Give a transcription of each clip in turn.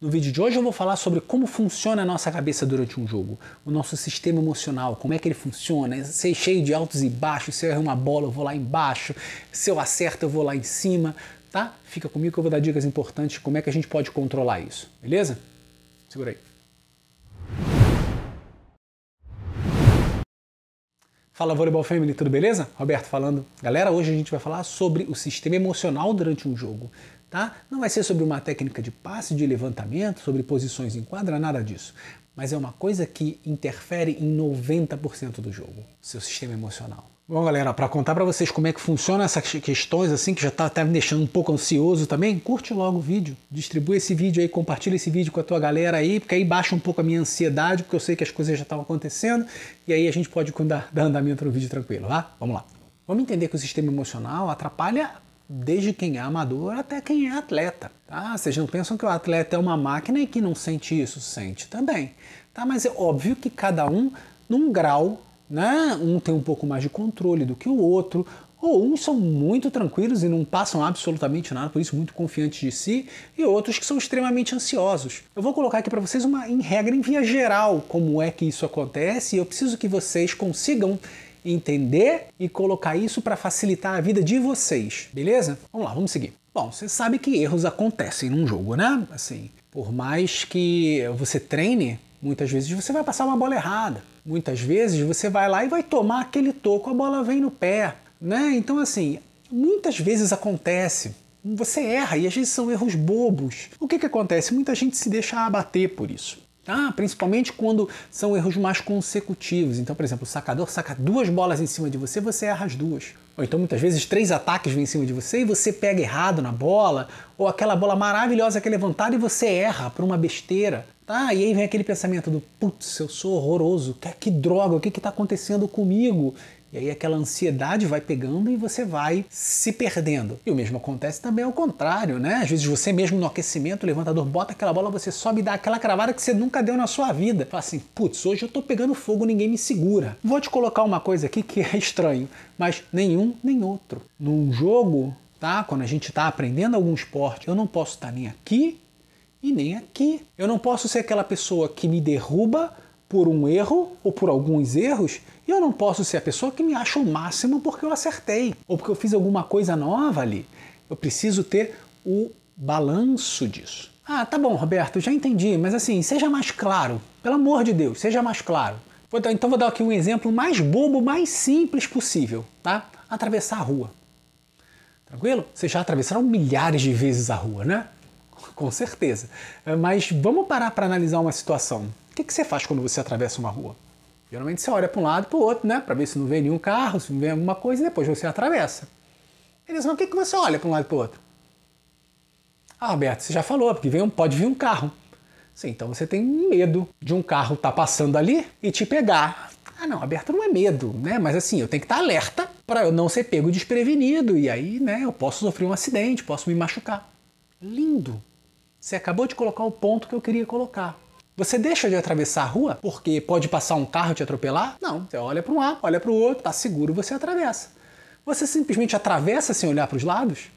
No vídeo de hoje eu vou falar sobre como funciona a nossa cabeça durante um jogo, o nosso sistema emocional, como é que ele funciona, se é cheio de altos e baixos, se eu erro uma bola eu vou lá embaixo, se eu acerto eu vou lá em cima, tá? Fica comigo que eu vou dar dicas importantes como é que a gente pode controlar isso, beleza? Segura aí. Fala Volleyball Family, tudo beleza? Roberto falando. Galera, hoje a gente vai falar sobre o sistema emocional durante um jogo. Tá? Não vai ser sobre uma técnica de passe, de levantamento, sobre posições em quadra, nada disso. Mas é uma coisa que interfere em 90% do jogo, seu sistema emocional. Bom, galera, para contar para vocês como é que funciona essas questões, assim, que já tá até me deixando um pouco ansioso também, curte logo o vídeo, distribui esse vídeo aí, compartilha esse vídeo com a tua galera aí, porque aí baixa um pouco a minha ansiedade, porque eu sei que as coisas já estavam acontecendo, e aí a gente pode dar andamento no vídeo tranquilo, tá? Vamos lá. Vamos entender que o sistema emocional atrapalha desde quem é amador até quem é atleta. Tá? Vocês não pensam que o atleta é uma máquina e que não sente isso? Sente também. Tá? Mas é óbvio que cada um num grau, né? um tem um pouco mais de controle do que o outro, ou uns são muito tranquilos e não passam absolutamente nada, por isso muito confiantes de si, e outros que são extremamente ansiosos. Eu vou colocar aqui para vocês uma em regra em via geral como é que isso acontece e eu preciso que vocês consigam entender e colocar isso para facilitar a vida de vocês, beleza? Vamos lá, vamos seguir. Bom, você sabe que erros acontecem num jogo, né? Assim, por mais que você treine, muitas vezes você vai passar uma bola errada. Muitas vezes você vai lá e vai tomar aquele toco, a bola vem no pé, né? Então assim, muitas vezes acontece. Você erra e às vezes são erros bobos. O que, que acontece? Muita gente se deixa abater por isso tá? principalmente quando são erros mais consecutivos. Então, por exemplo, o sacador saca duas bolas em cima de você, você erra as duas. Ou então, muitas vezes, três ataques vêm em cima de você e você pega errado na bola, ou aquela bola maravilhosa que é levantada e você erra por uma besteira. Tá? E aí vem aquele pensamento do, putz, eu sou horroroso, que, que droga, o que está acontecendo comigo? E aí aquela ansiedade vai pegando e você vai se perdendo. E o mesmo acontece também ao contrário, né? Às vezes você mesmo no aquecimento, o levantador bota aquela bola, você sobe e dá aquela cravada que você nunca deu na sua vida. Fala assim, putz, hoje eu tô pegando fogo, ninguém me segura. Vou te colocar uma coisa aqui que é estranho, mas nenhum nem outro. Num jogo, tá? Quando a gente tá aprendendo algum esporte, eu não posso estar tá nem aqui e nem aqui. Eu não posso ser aquela pessoa que me derruba por um erro ou por alguns erros, e eu não posso ser a pessoa que me acha o máximo porque eu acertei ou porque eu fiz alguma coisa nova ali. Eu preciso ter o balanço disso. Ah, tá bom, Roberto, já entendi, mas assim, seja mais claro. Pelo amor de Deus, seja mais claro. Vou dar, então vou dar aqui um exemplo mais bobo, mais simples possível, tá? Atravessar a rua. Tranquilo? Vocês já atravessaram milhares de vezes a rua, né? Com certeza. Mas vamos parar para analisar uma situação que, que você faz quando você atravessa uma rua? Geralmente você olha para um lado e para o outro, né? Para ver se não vem nenhum carro, se não vem alguma coisa, e depois você atravessa. Eles falam, o que, que você olha para um lado e para o outro? Ah, Roberto, você já falou, porque vem um, pode vir um carro. Sim, então você tem medo de um carro estar tá passando ali e te pegar. Ah, não, Roberto, não é medo, né? Mas assim, eu tenho que estar tá alerta para eu não ser pego desprevenido e aí, né, eu posso sofrer um acidente, posso me machucar. Lindo! Você acabou de colocar o ponto que eu queria colocar. Você deixa de atravessar a rua porque pode passar um carro e te atropelar? Não. Você olha para um lado, olha para o outro, tá seguro, você atravessa. Você simplesmente atravessa sem olhar para os lados?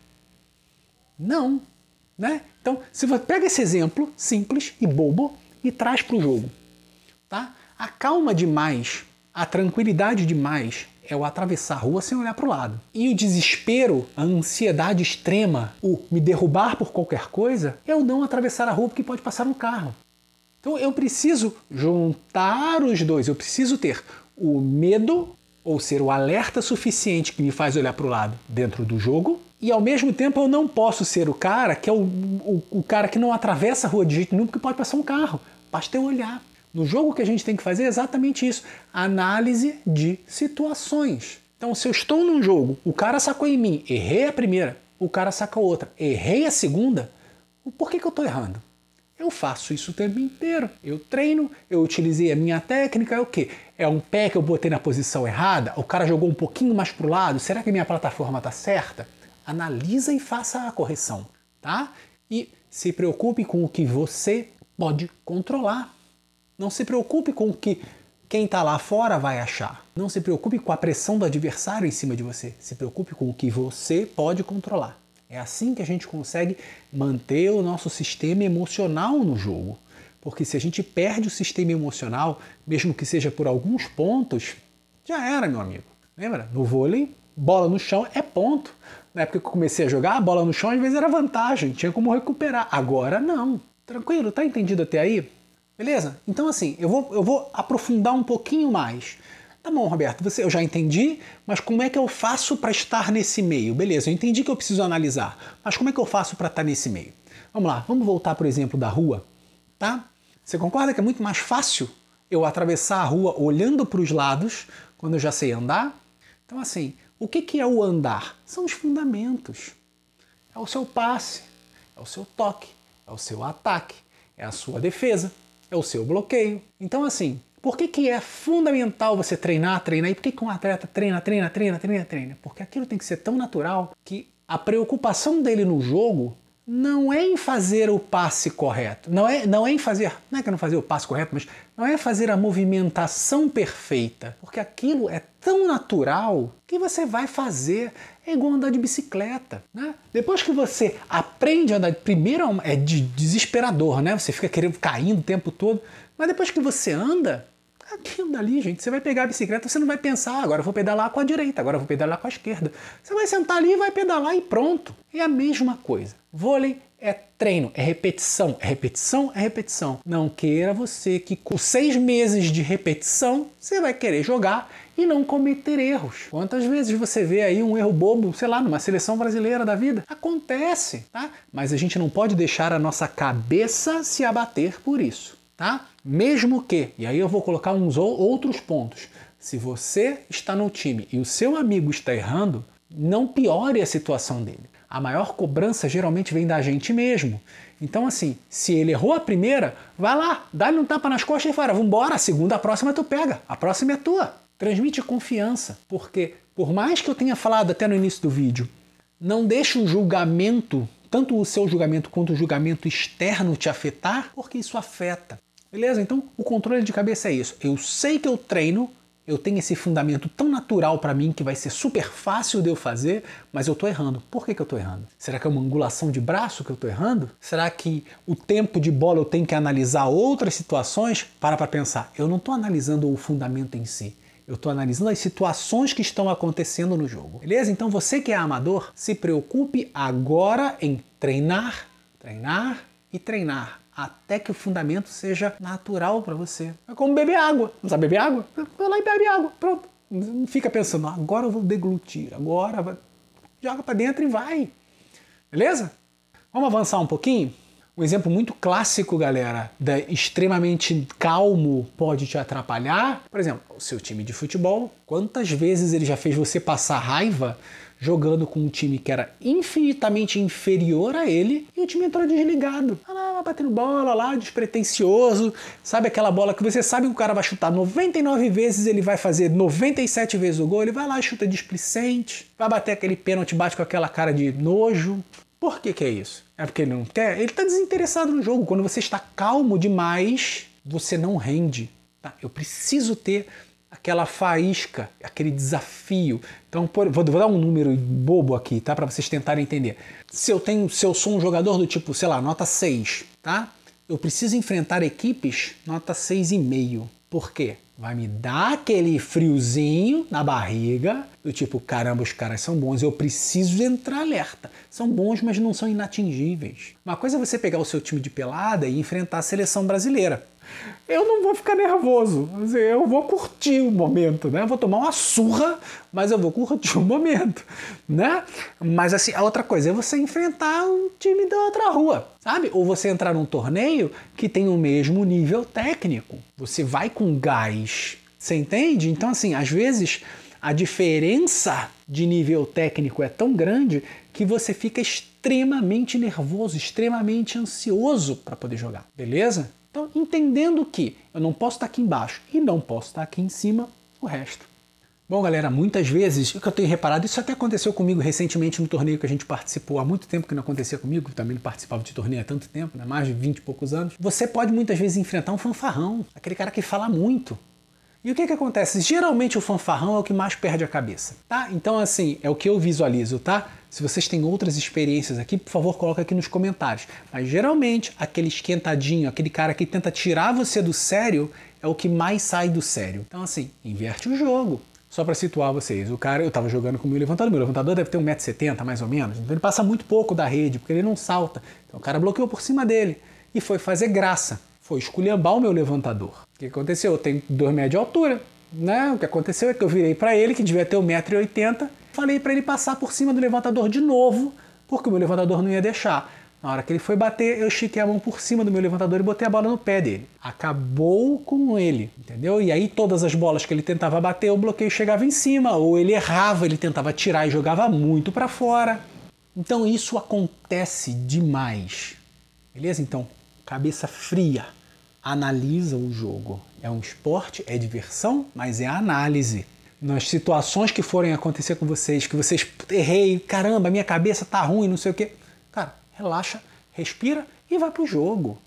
Não, né? Então, se você pega esse exemplo simples e bobo e traz para o jogo, tá? A calma demais, a tranquilidade demais é o atravessar a rua sem olhar para o lado. E o desespero, a ansiedade extrema, o me derrubar por qualquer coisa, é o não atravessar a rua porque pode passar um carro. Então eu preciso juntar os dois, eu preciso ter o medo, ou ser o alerta suficiente que me faz olhar para o lado dentro do jogo, e ao mesmo tempo eu não posso ser o cara que é o, o, o cara que não atravessa a rua de jeito nenhum porque pode passar um carro. Basta eu olhar. No jogo que a gente tem que fazer é exatamente isso: análise de situações. Então, se eu estou num jogo, o cara sacou em mim, errei a primeira, o cara saca outra, errei a segunda, por que, que eu estou errando? Eu faço isso o tempo inteiro. Eu treino, eu utilizei a minha técnica, é o quê? É um pé que eu botei na posição errada? O cara jogou um pouquinho mais pro lado? Será que a minha plataforma está certa? Analisa e faça a correção, tá? E se preocupe com o que você pode controlar. Não se preocupe com o que quem está lá fora vai achar. Não se preocupe com a pressão do adversário em cima de você. Se preocupe com o que você pode controlar. É assim que a gente consegue manter o nosso sistema emocional no jogo. Porque se a gente perde o sistema emocional, mesmo que seja por alguns pontos, já era, meu amigo. Lembra? No vôlei, bola no chão é ponto. Na época que eu comecei a jogar, a bola no chão às vezes era vantagem, tinha como recuperar. Agora não. Tranquilo? Tá entendido até aí? Beleza? Então assim, eu vou, eu vou aprofundar um pouquinho mais. Tá bom, Roberto, você, eu já entendi, mas como é que eu faço para estar nesse meio? Beleza, eu entendi que eu preciso analisar, mas como é que eu faço para estar tá nesse meio? Vamos lá, vamos voltar por exemplo da rua, tá? Você concorda que é muito mais fácil eu atravessar a rua olhando para os lados quando eu já sei andar? Então assim, o que, que é o andar? São os fundamentos. É o seu passe, é o seu toque, é o seu ataque, é a sua defesa, é o seu bloqueio. Então assim, por que, que é fundamental você treinar, treinar? E por que, que um atleta treina, treina, treina, treina, treina? Porque aquilo tem que ser tão natural que a preocupação dele no jogo não é em fazer o passe correto, não é, não é em fazer, não é que não fazer o passe correto, mas não é fazer a movimentação perfeita, porque aquilo é tão natural que você vai fazer é igual andar de bicicleta, né? Depois que você aprende a andar, primeiro é, é desesperador, né? Você fica querendo caindo o tempo todo, mas depois que você anda, aquilo dali, gente. Você vai pegar a bicicleta, você não vai pensar, ah, agora eu vou pedalar com a direita, agora eu vou pedalar com a esquerda. Você vai sentar ali e vai pedalar e pronto. É a mesma coisa. Vôlei é treino, é repetição, é repetição, é repetição. Não queira você que com seis meses de repetição você vai querer jogar e não cometer erros. Quantas vezes você vê aí um erro bobo, sei lá, numa seleção brasileira da vida? Acontece, tá? Mas a gente não pode deixar a nossa cabeça se abater por isso tá? Mesmo que, e aí eu vou colocar uns outros pontos, se você está no time e o seu amigo está errando, não piore a situação dele. A maior cobrança geralmente vem da gente mesmo. Então, assim, se ele errou a primeira, vai lá, dá-lhe um tapa nas costas e fala: vambora, a segunda, a próxima tu pega, a próxima é tua. Transmite confiança, porque por mais que eu tenha falado até no início do vídeo, não deixe o julgamento, tanto o seu julgamento quanto o julgamento externo, te afetar, porque isso afeta. Beleza? Então, o controle de cabeça é isso. Eu sei que eu treino, eu tenho esse fundamento tão natural para mim que vai ser super fácil de eu fazer, mas eu tô errando. Por que, que eu tô errando? Será que é uma angulação de braço que eu tô errando? Será que o tempo de bola eu tenho que analisar outras situações? Para para pensar. Eu não tô analisando o fundamento em si. Eu estou analisando as situações que estão acontecendo no jogo. Beleza? Então você que é amador, se preocupe agora em treinar, treinar e treinar até que o fundamento seja natural para você. É como beber água. Não sabe beber água? Vai lá e bebe água. Pronto. Não fica pensando, agora eu vou deglutir, agora vai... joga para dentro e vai. Beleza? Vamos avançar um pouquinho? Um exemplo muito clássico, galera, da extremamente calmo pode te atrapalhar. Por exemplo, o seu time de futebol, quantas vezes ele já fez você passar raiva jogando com um time que era infinitamente inferior a ele e o time entrou desligado. Ah, lá, batendo bola lá, despretensioso, sabe aquela bola que você sabe que o cara vai chutar 99 vezes, ele vai fazer 97 vezes o gol, ele vai lá e chuta displicente, vai bater aquele pênalti, bate com aquela cara de nojo. Por que, que é isso? É porque ele não quer? Ele está desinteressado no jogo. Quando você está calmo demais, você não rende. Tá? Eu preciso ter aquela faísca, aquele desafio. Então, por, vou, vou, dar um número bobo aqui, tá? Para vocês tentarem entender. Se eu tenho, se eu sou um jogador do tipo, sei lá, nota 6, tá? Eu preciso enfrentar equipes nota 6,5. Por quê? Vai me dar aquele friozinho na barriga, do tipo, caramba, os caras são bons, eu preciso entrar alerta. São bons, mas não são inatingíveis. Uma coisa é você pegar o seu time de pelada e enfrentar a seleção brasileira eu não vou ficar nervoso. Eu vou curtir o momento, né? Eu vou tomar uma surra, mas eu vou curtir o momento, né? Mas assim, a outra coisa é você enfrentar um time da outra rua, sabe? Ou você entrar num torneio que tem o mesmo nível técnico. Você vai com gás, você entende? Então assim, às vezes a diferença de nível técnico é tão grande que você fica extremamente nervoso, extremamente ansioso para poder jogar, beleza? Então, entendendo que eu não posso estar aqui embaixo e não posso estar aqui em cima, o resto. Bom, galera, muitas vezes, o que eu tenho reparado, isso até aconteceu comigo recentemente no torneio que a gente participou, há muito tempo que não acontecia comigo, também não participava de torneio há tanto tempo, né? mais de 20 e poucos anos. Você pode muitas vezes enfrentar um fanfarrão, aquele cara que fala muito, e o que, que acontece? Geralmente o fanfarrão é o que mais perde a cabeça, tá? Então, assim, é o que eu visualizo, tá? Se vocês têm outras experiências aqui, por favor, coloca aqui nos comentários. Mas geralmente, aquele esquentadinho, aquele cara que tenta tirar você do sério, é o que mais sai do sério. Então, assim, inverte o jogo. Só para situar vocês, o cara, eu estava jogando com o meu levantador, meu levantador deve ter 1,70m mais ou menos, então ele passa muito pouco da rede, porque ele não salta. Então o cara bloqueou por cima dele e foi fazer graça, foi esculhambar o meu levantador que aconteceu? Eu tenho 2 metros de altura, né? O que aconteceu é que eu virei para ele, que devia ter 1,80m, falei para ele passar por cima do levantador de novo, porque o meu levantador não ia deixar. Na hora que ele foi bater, eu chiquei a mão por cima do meu levantador e botei a bola no pé dele. Acabou com ele, entendeu? E aí todas as bolas que ele tentava bater, o bloqueio chegava em cima, ou ele errava, ele tentava tirar e jogava muito para fora. Então isso acontece demais. Beleza? Então, cabeça fria analisa o jogo. É um esporte, é diversão, mas é análise. Nas situações que forem acontecer com vocês, que vocês errei, caramba, minha cabeça tá ruim, não sei o quê. Cara, relaxa, respira e vai pro jogo.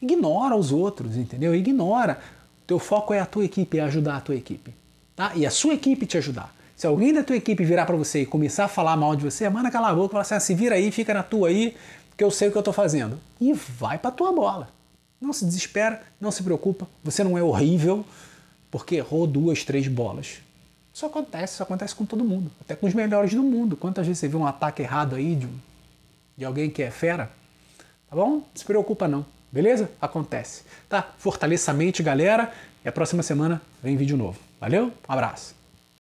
Ignora os outros, entendeu? Ignora. O teu foco é a tua equipe, é ajudar a tua equipe. Tá? E a sua equipe te ajudar. Se alguém da tua equipe virar para você e começar a falar mal de você, manda cala a boca, fala assim, ah, se vira aí, fica na tua aí, que eu sei o que eu tô fazendo. E vai pra tua bola. Não se desespera, não se preocupa, você não é horrível porque errou duas, três bolas. Isso acontece, isso acontece com todo mundo, até com os melhores do mundo. Quantas vezes você viu um ataque errado aí de, de alguém que é fera? Tá bom? Não se preocupa não, beleza? Acontece. Tá? Fortaleça a mente, galera. E a próxima semana vem vídeo novo. Valeu? Um abraço.